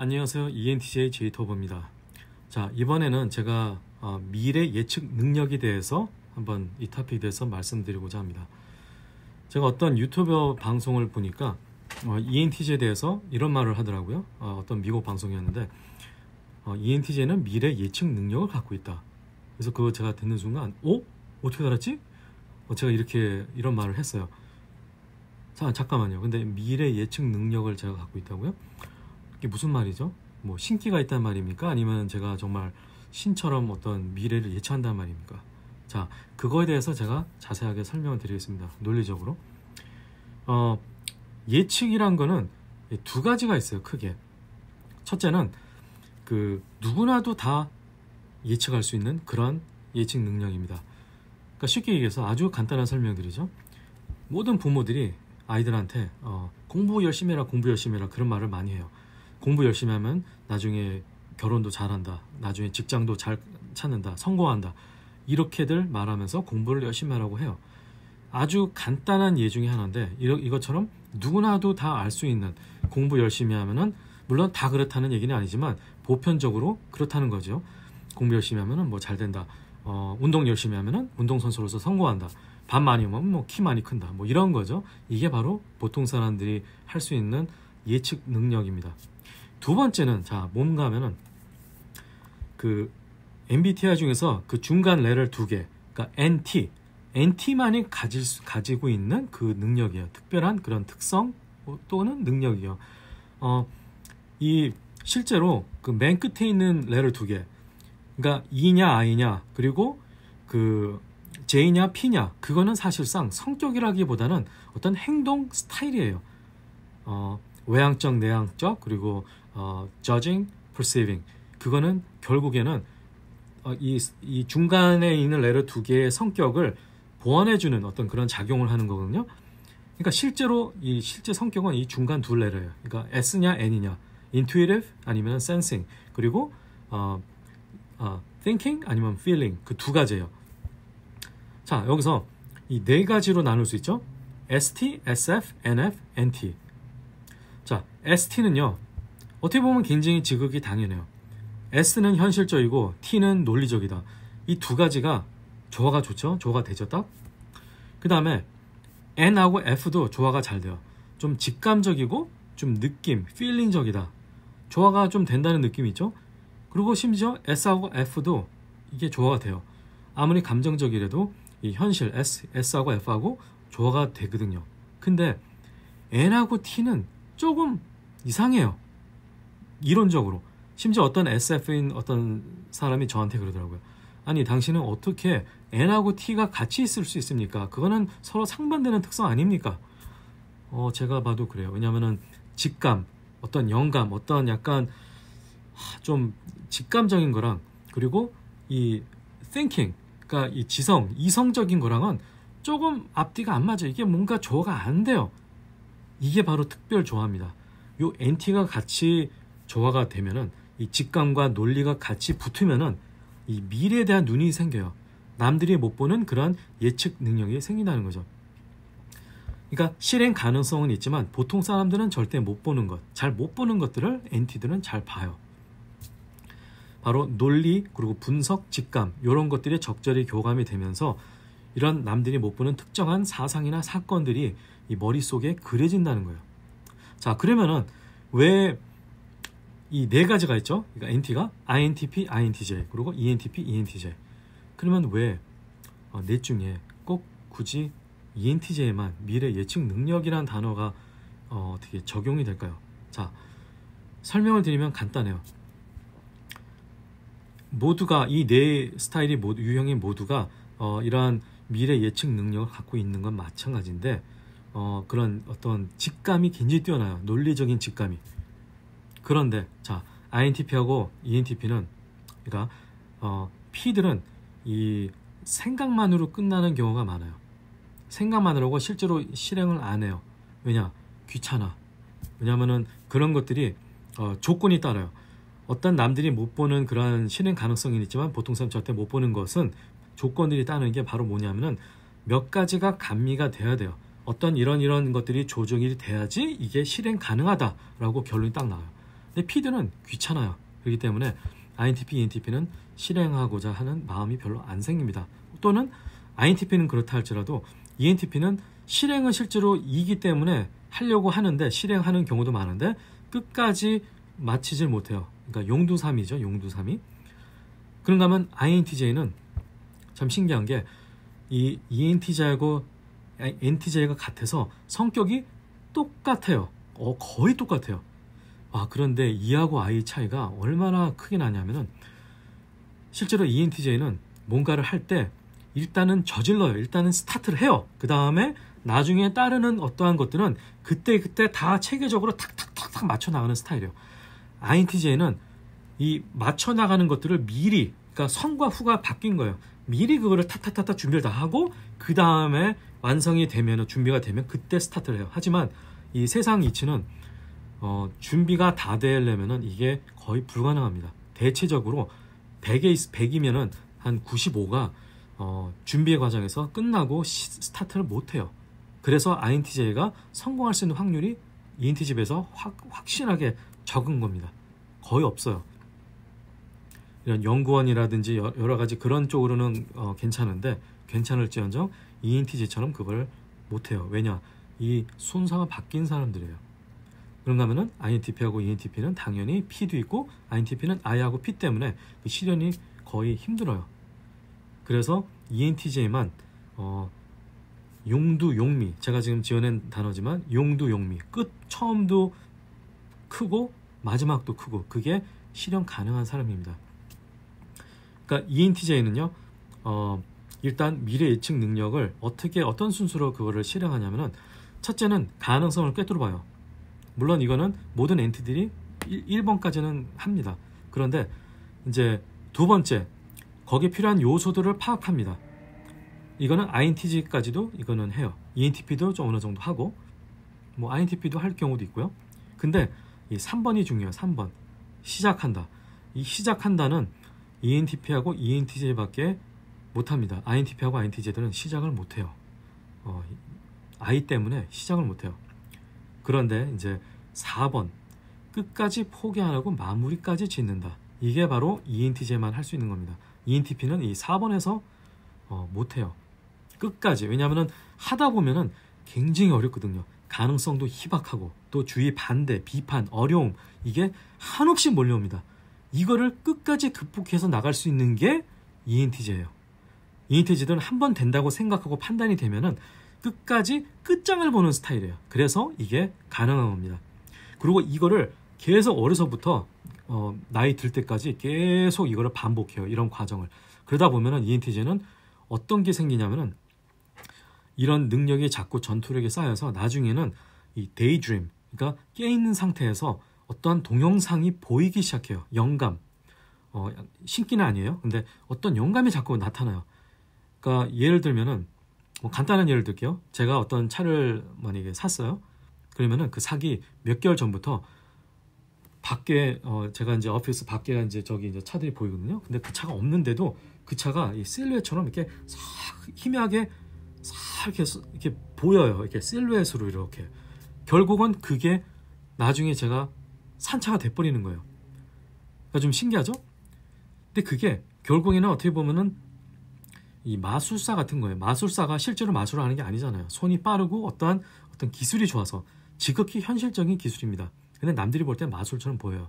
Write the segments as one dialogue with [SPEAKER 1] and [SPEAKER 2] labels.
[SPEAKER 1] 안녕하세요. ENTJ 제이터보입니다. 자, 이번에는 제가 아, 미래 예측 능력에 대해서 한번 이 토픽에 대해서 말씀드리고자 합니다. 제가 어떤 유튜버 방송을 보니까 어, ENTJ에 대해서 이런 말을 하더라고요. 어, 어떤 미국 방송이었는데 어, ENTJ는 미래 예측 능력을 갖고 있다. 그래서 그거 제가 듣는 순간 오? 어떻게 알았지? 제가 이렇게 이런 말을 했어요. 자, 잠깐만요. 근데 미래 예측 능력을 제가 갖고 있다고요? 이게 무슨 말이죠? 뭐 신기가 있단 말입니까? 아니면 제가 정말 신처럼 어떤 미래를 예측한단 말입니까? 자, 그거에 대해서 제가 자세하게 설명을 드리겠습니다. 논리적으로. 어, 예측이란 거는 두 가지가 있어요, 크게. 첫째는 그 누구나도 다 예측할 수 있는 그런 예측 능력입니다. 그러니까 쉽게 얘기해서 아주 간단한 설명드리죠. 모든 부모들이 아이들한테 어, 공부 열심히 해라, 공부 열심히 해라 그런 말을 많이 해요. 공부 열심히 하면 나중에 결혼도 잘한다. 나중에 직장도 잘 찾는다. 성공한다. 이렇게들 말하면서 공부를 열심히 하라고 해요. 아주 간단한 예 중에 하나인데 이것처럼 누구나도 다 알 수 있는 공부 열심히 하면은 물론 다 그렇다는 얘기는 아니지만 보편적으로 그렇다는 거죠. 공부 열심히 하면은 뭐 잘 된다. 어, 운동 열심히 하면은 운동 선수로서 성공한다. 밥 많이 먹으면 뭐 키 많이 큰다. 뭐 이런 거죠. 이게 바로 보통 사람들이 할 수 있는 예측 능력입니다. 두 번째는 자 뭔가 하면은 그 MBTI 중에서 그 중간 레를 두 개, 그러니까 NT, NT만이 가질 수, 가지고 있는 그 능력이에요. 특별한 그런 특성 또는 능력이요. 어, 이 실제로 그 맨 끝에 있는 레를 두 개, 그러니까 E냐 I냐 그리고 그 J냐 P냐 그거는 사실상 성격이라기보다는 어떤 행동 스타일이에요. 어, 외향적, 내향적, 그리고 어, judging, perceiving 그거는 결국에는 어, 이, 이 중간에 있는 레러 두 개의 성격을 보완해주는 어떤 그런 작용을 하는 거거든요. 그러니까 실제로 이 실제 성격은 이 중간 두 레러예요. 그러니까 S냐 N이냐, intuitive 아니면 sensing 그리고 어, 어, thinking 아니면 feeling 그 두 가지예요. 자 여기서 이 네 가지로 나눌 수 있죠. ST, SF, NF, NT 자, ST는요. 어떻게 보면 굉장히 지극히 당연해요. S는 현실적이고 T는 논리적이다. 이 두 가지가 조화가 좋죠. 조화가 되졌다. 그 다음에 N하고 F도 조화가 잘 돼요. 좀 직감적이고 좀 느낌, 필링적이다. 조화가 좀 된다는 느낌이 있죠. 그리고 심지어 S하고 F도 이게 조화가 돼요. 아무리 감정적이라도 이 현실 S, S하고 F하고 조화가 되거든요. 근데 N하고 T는 조금 이상해요. 이론적으로. 심지어 어떤 SF인 어떤 사람이 저한테 그러더라고요. 아니 당신은 어떻게 N하고 T가 같이 있을 수 있습니까? 그거는 서로 상반되는 특성 아닙니까? 어 제가 봐도 그래요. 왜냐면은 직감, 어떤 영감, 어떤 약간 좀 직감적인 거랑 그리고 이 thinking, 그러니까 이 지성, 이성적인 거랑은 조금 앞뒤가 안 맞아요. 이게 뭔가 조화가 안 돼요. 이게 바로 특별 조화입니다. 요 NT가 같이 조화가 되면은 이 직감과 논리가 같이 붙으면은 이 미래에 대한 눈이 생겨요. 남들이 못 보는 그런 예측 능력이 생긴다는 거죠. 그러니까 실행 가능성은 있지만 보통 사람들은 절대 못 보는 것, 잘 못 보는 것들을 NT들은 잘 봐요. 바로 논리 그리고 분석, 직감 이런 것들이 적절히 교감이 되면서 이런 남들이 못 보는 특정한 사상이나 사건들이 이 머릿속에 그려진다는 거예요. 자, 그러면은 왜 이 네 가지가 있죠? 그러니까 NT가 INTP, INTJ, 그리고 ENTP, ENTJ. 그러면 왜넷 어, 중에 꼭 굳이 ENTJ만 미래 예측 능력이란 단어가 어, 어떻게 적용이 될까요? 자, 설명을 드리면 간단해요. 모두가 이 네 스타일이 모두, 유형의 모두가 어, 이러한 미래 예측 능력을 갖고 있는 건 마찬가지인데 어, 그런 어떤 직감이 굉장히 뛰어나요. 논리적인 직감이. 그런데 자 INTP하고 ENTP는 그러니까 어, P들은 이 생각만으로 끝나는 경우가 많아요. 생각만으로 하고 실제로 실행을 안 해요. 왜냐? 귀찮아. 왜냐면은 그런 것들이 어, 조건이 따라요. 어떤 남들이 못 보는 그러한 실행 가능성이 있지만 보통 사람 절대 못 보는 것은 조건들이 따는 게 바로 뭐냐면은 몇 가지가 감미가 돼야 돼요. 어떤 이런 이런 것들이 조정이 돼야지 이게 실행 가능하다라고 결론이 딱 나와요. 근데 피드는 귀찮아요. 그렇기 때문에 INTP, ENTP는 실행하고자 하는 마음이 별로 안 생깁니다. 또는 INTP는 그렇다 할지라도 ENTP는 실행은 실제로 이기 때문에 하려고 하는데 실행하는 경우도 많은데 끝까지 마치질 못해요. 그러니까 용두삼이죠. 용두삼이. 그런가 하면 INTJ는 참 신기한 게 이 ENTJ하고 NTJ가 같아서 성격이 똑같아요. 어, 거의 똑같아요. 아, 그런데 E하고 I 차이가 얼마나 크게 나냐면은 실제로 ENTJ는 뭔가를 할 때 일단은 저질러요. 일단은 스타트를 해요. 그 다음에 나중에 따르는 어떠한 것들은 그때그때 다 체계적으로 탁탁탁탁 맞춰 나가는 스타일이에요. INTJ는 이 맞춰 나가는 것들을 미리, 그러니까 선과 후가 바뀐 거예요. 미리 그거를 타타타타 준비를 다 하고 그 다음에 완성이 되면 준비가 되면 그때 스타트를 해요. 하지만 이 세상 이치는 어, 준비가 다 되려면은 이게 거의 불가능합니다. 대체적으로 100에, 100이면은 한 95가 어, 준비의 과정에서 끝나고 시, 스타트를 못해요. 그래서 INTJ가 성공할 수 있는 확률이 ENTJ에서 확, 확실하게 적은 겁니다. 거의 없어요. 이런 연구원이라든지 여러 가지 그런 쪽으로는 어, 괜찮은데 괜찮을지언정 ENTJ처럼 그걸 못해요. 왜냐? 이 순서가 바뀐 사람들이에요. 그런가면은 INTP하고 ENTP는 당연히 P도 있고 INTP는 I하고 P 때문에 그 실현이 거의 힘들어요. 그래서 ENTJ만 어, 용두 용미 제가 지금 지어낸 단어지만 용두 용미 끝 처음도 크고 마지막도 크고 그게 실현 가능한 사람입니다. 그러니까 ENTJ는요. 어, 일단 미래 예측 능력을 어떻게 어떤 순서로 그거를 실행하냐면은 첫째는 가능성을 꿰뚫어 봐요. 물론 이거는 모든 엔티들이 1, 번까지는 합니다. 그런데 이제 두 번째 거기에 필요한 요소들을 파악합니다. 이거는 INTJ까지도 이거는 해요. ENTP도 좀 어느 정도 하고 뭐 INTP도 할 경우도 있고요. 근데 이 3번이 중요해요. 3번. 시작한다. 이 시작한다는 ENTP하고 ENTJ밖에 못합니다. INTP하고 INTJ들은 시작을 못해요. 어, I 때문에 시작을 못해요. 그런데 이제 4번 끝까지 포기 하라고 마무리까지 짓는다. 이게 바로 ENTJ만 할 수 있는 겁니다. ENTP는 이 4번에서 어, 못해요. 끝까지 왜냐하면 하다 보면은 굉장히 어렵거든요. 가능성도 희박하고 또 주위 반대, 비판, 어려움 이게 한없이 몰려옵니다. 이거를 끝까지 극복해서 나갈 수 있는 게 ENTJ예요. ENTJ들은 한 번 된다고 생각하고 판단이 되면은 끝까지 끝장을 보는 스타일이에요. 그래서 이게 가능한 겁니다. 그리고 이거를 계속 어려서부터 어, 나이 들 때까지 계속 이거를 반복해요. 이런 과정을. 그러다 보면은 ENTJ는 어떤 게 생기냐면은 이런 능력이 자꾸 전투력이 쌓여서 나중에는 이 데이드림, 그러니까 깨있는 상태에서 어떠한 동영상이 보이기 시작해요. 영감. 어, 신기는 아니에요. 근데 어떤 영감이 자꾸 나타나요. 그러니까 예를 들면은 뭐 간단한 예를 들게요. 제가 어떤 차를 만약에 샀어요. 그러면은 그 사기 몇 개월 전부터 밖에 어 제가 이제 오피스 밖에 이제 저기 이제 차들이 보이거든요. 근데 그 차가 없는데도 그 차가 이 실루엣처럼 이렇게 싹 희미하게 싹 이렇게 이렇게 보여요. 이렇게 실루엣으로 이렇게 결국은 그게 나중에 제가 산차가 돼버리는 거예요. 그러니까 좀 신기하죠? 근데 그게 결국에는 어떻게 보면은 이 마술사 같은 거예요. 마술사가 실제로 마술을 하는 게 아니잖아요. 손이 빠르고 어떠한 어떤 기술이 좋아서 지극히 현실적인 기술입니다. 근데 남들이 볼 때 마술처럼 보여요.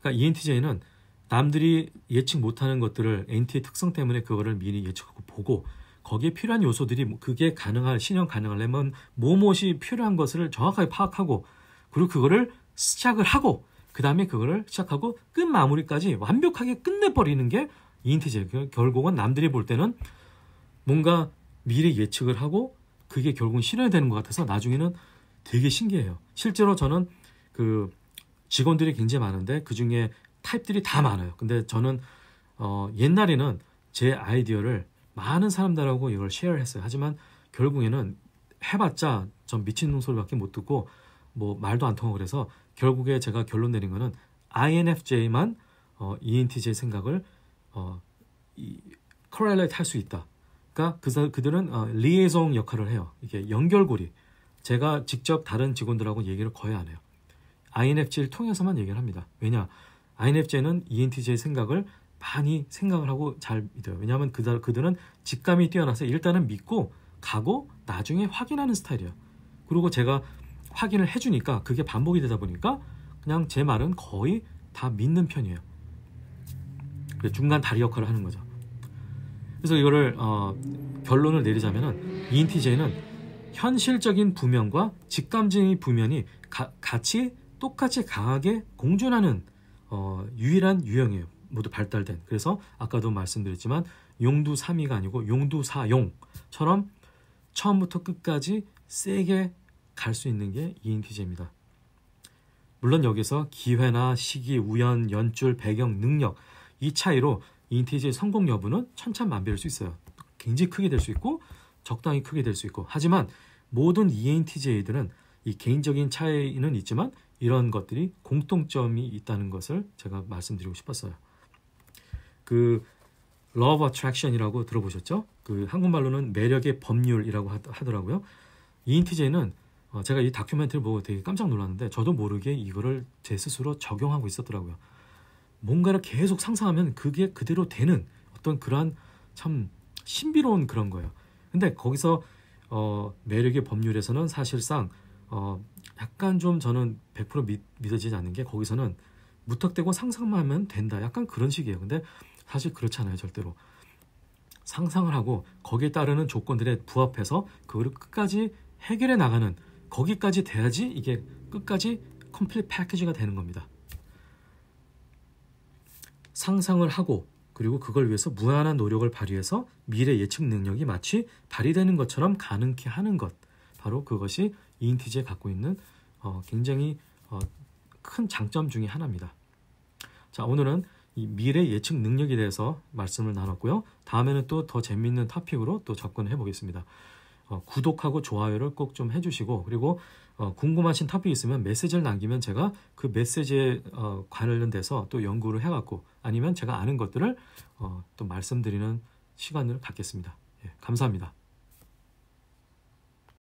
[SPEAKER 1] 그러니까 ENTJ는 남들이 예측 못하는 것들을 NT의 특성 때문에 그거를 미리 예측하고 보고 거기에 필요한 요소들이 뭐 그게 가능할 신현 가능하려면 무엇이 필요한 것을 정확하게 파악하고 그리고 그거를 시작을 하고 그 다음에 그거를 시작하고 끝 마무리까지 완벽하게 끝내버리는 게인티제일 결국은 남들이 볼 때는 뭔가 미리 예측을 하고 그게 결국은 실현되는 것 같아서 나중에는 되게 신기해요. 실제로 저는 그 직원들이 굉장히 많은데 그 중에 타입들이 다 많아요. 근데 저는 어 옛날에는 제 아이디어를 많은 사람들하고 이걸 쉐어를 했어요. 하지만 결국에는 해봤자 전 미친놈 소리밖에 못 듣고 뭐 말도 안 통하고 그래서 결국에 제가 결론 내린 거는 INFJ만 어, ENTJ 생각을 어, 이, correlate 할 수 있다. 그러니까 그, 그들은 어, 리에송 역할을 해요. 이게 연결고리. 제가 직접 다른 직원들하고 얘기를 거의 안 해요. INFJ를 통해서만 얘기를 합니다. 왜냐? INFJ는 ENTJ의 생각을 많이 생각을 하고 잘 믿어요. 왜냐하면 그들, 그들은 직감이 뛰어나서 일단은 믿고 가고 나중에 확인하는 스타일이에요. 그리고 제가 확인을 해주니까 그게 반복이 되다 보니까 그냥 제 말은 거의 다 믿는 편이에요. 중간 다리 역할을 하는 거죠. 그래서 이거를 어, 결론을 내리자면은 ENTJ는 현실적인 부면과 직감적인 부면이 가, 같이 똑같이 강하게 공존하는 어, 유일한 유형이에요. 모두 발달된. 그래서 아까도 말씀드렸지만 용두 3위가 아니고 용두 4용처럼 처음부터 끝까지 세게 갈수 있는 게 ENTJ입니다. 물론 여기서 기회나 시기, 우연, 연출, 배경, 능력 이 차이로 ENTJ의 성공 여부는 천차만별일 수 있어요. 굉장히 크게 될 수 있고 적당히 크게 될 수 있고 하지만 모든 ENTJ들은 이 개인적인 차이는 있지만 이런 것들이 공통점이 있다는 것을 제가 말씀드리고 싶었어요. 그 Love Attraction이라고 들어보셨죠? 그 한국말로는 매력의 법률이라고 하더라고요. ENTJ는 어, 제가 이 다큐멘터리를 보고 되게 깜짝 놀랐는데 저도 모르게 이거를 제 스스로 적용하고 있었더라고요. 뭔가를 계속 상상하면 그게 그대로 되는 어떤 그러한 참 신비로운 그런 거예요. 근데 거기서 어, 매력의 법률에서는 사실상 어, 약간 좀 저는 100% 믿, 믿어지지 않는 게 거기서는 무턱대고 상상만 하면 된다. 약간 그런 식이에요. 근데 사실 그렇지 않아요. 절대로. 상상을 하고 거기에 따르는 조건들에 부합해서 그거를 끝까지 해결해 나가는 거기까지 돼야지 이게 끝까지 컴플릿 패키지가 되는 겁니다. 상상을 하고 그리고 그걸 위해서 무한한 노력을 발휘해서 미래 예측 능력이 마치 발휘되는 것처럼 가능케 하는 것 바로 그것이 이인티지에 갖고 있는 어, 굉장히 어, 큰 장점 중의 하나입니다. 자 오늘은 이 미래 예측 능력에 대해서 말씀을 나눴고요. 다음에는 또 더 재미있는 토픽으로 또 접근해 보겠습니다. 어, 구독하고 좋아요를 꼭 좀 해주시고 그리고 어, 궁금하신 탑픽 있으면 메시지를 남기면 제가 그 메시지에 어, 관련돼서 또 연구를 해갖고 아니면 제가 아는 것들을 어, 또 말씀드리는 시간을 갖겠습니다. 예, 감사합니다.